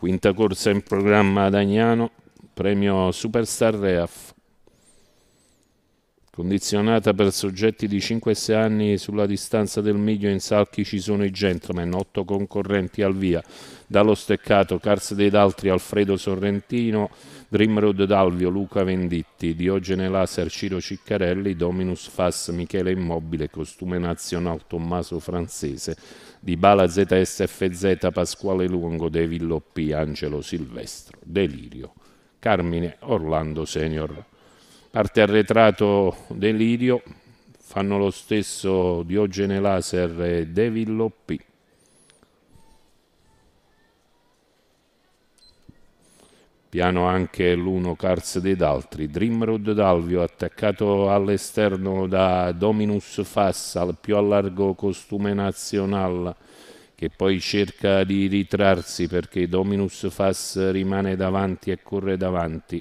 Quinta corsa in programma ad Agnano, premio Superstar Reaf. Condizionata per soggetti di 5 6 anni sulla distanza del miglio in salchi ci sono i gentleman, 8 concorrenti al via. Dallo steccato, Cars dei D'Altri, Alfredo Sorrentino, Grimrod Dalvio, Luca Venditti, Diogene Laser, Ciro Ciccarelli, Dominus Fass, Michele Immobile, Costume Nazionale, Tommaso Francese, Di Bala ZSFZ, Pasquale Lungo, David Loppi, Angelo Silvestro, Delirio, Carmine Orlando Senior. Parte arretrato Delirio, fanno lo stesso Diogene Laser e David Loppi. piano anche l'uno Cars ed altri, Dreamroad Dalvio attaccato all'esterno da Dominus Fassal, più a largo costume nazionale che poi cerca di ritrarsi perché Dominus Fass rimane davanti e corre davanti.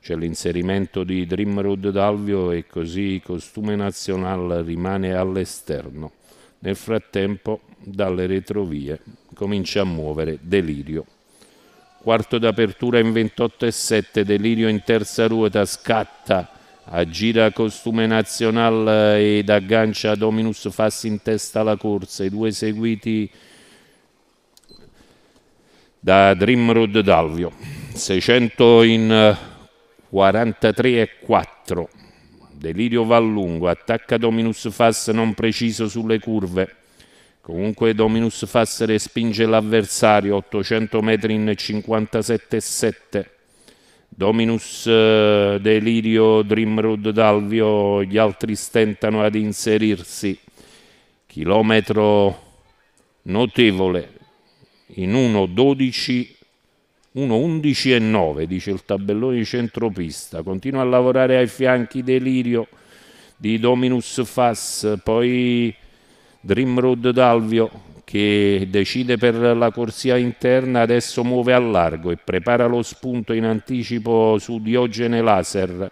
C'è l'inserimento di Dreamroad Dalvio e così costume nazionale rimane all'esterno. Nel frattempo dalle retrovie comincia a muovere Delirio quarto d'apertura in 28,7, Delirio in terza ruota, scatta, aggira costume nazionale eh, ed aggancia Dominus Fassi in testa alla corsa, i due seguiti da Dreamroad Dalvio, 600 in 43,4. Eh, delirio va a lungo, attacca Dominus Fass non preciso sulle curve. Comunque Dominus Fassere respinge l'avversario 800 metri in 57,7. Dominus eh, Delirio Dreamroad Dalvio, gli altri stentano ad inserirsi. Chilometro notevole in 1.12 1.11 dice il tabellone di centropista continua a lavorare ai fianchi Delirio di Dominus Fass poi Dream Road Dalvio che decide per la corsia interna, adesso muove a largo e prepara lo spunto in anticipo su Diogene Laser.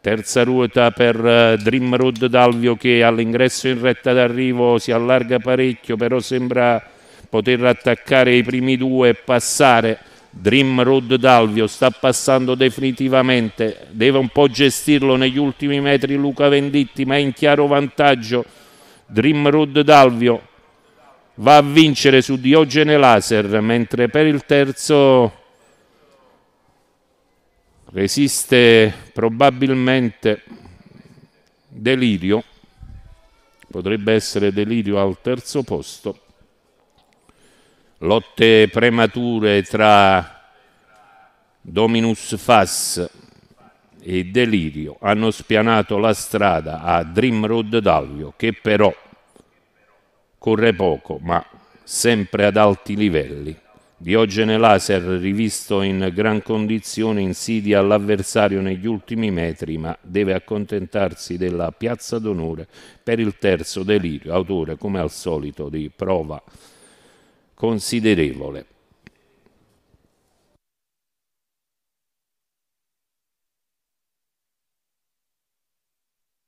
Terza ruota per Dream eh, Road Dalvio che all'ingresso in retta d'arrivo si allarga parecchio, però sembra poter attaccare i primi due e passare. Dream Road Dalvio sta passando definitivamente, deve un po' gestirlo negli ultimi metri Luca Venditti, ma è in chiaro vantaggio Dreamroad Dalvio va a vincere su Diogene Laser, mentre per il terzo resiste probabilmente Delirio, potrebbe essere Delirio al terzo posto. Lotte premature tra Dominus Fass e Delirio hanno spianato la strada a Dream Road Dalio, che però corre poco, ma sempre ad alti livelli. Diogene Laser rivisto in gran condizione insidia l'avversario negli ultimi metri ma deve accontentarsi della piazza d'onore per il terzo delirio, autore come al solito di prova considerevole.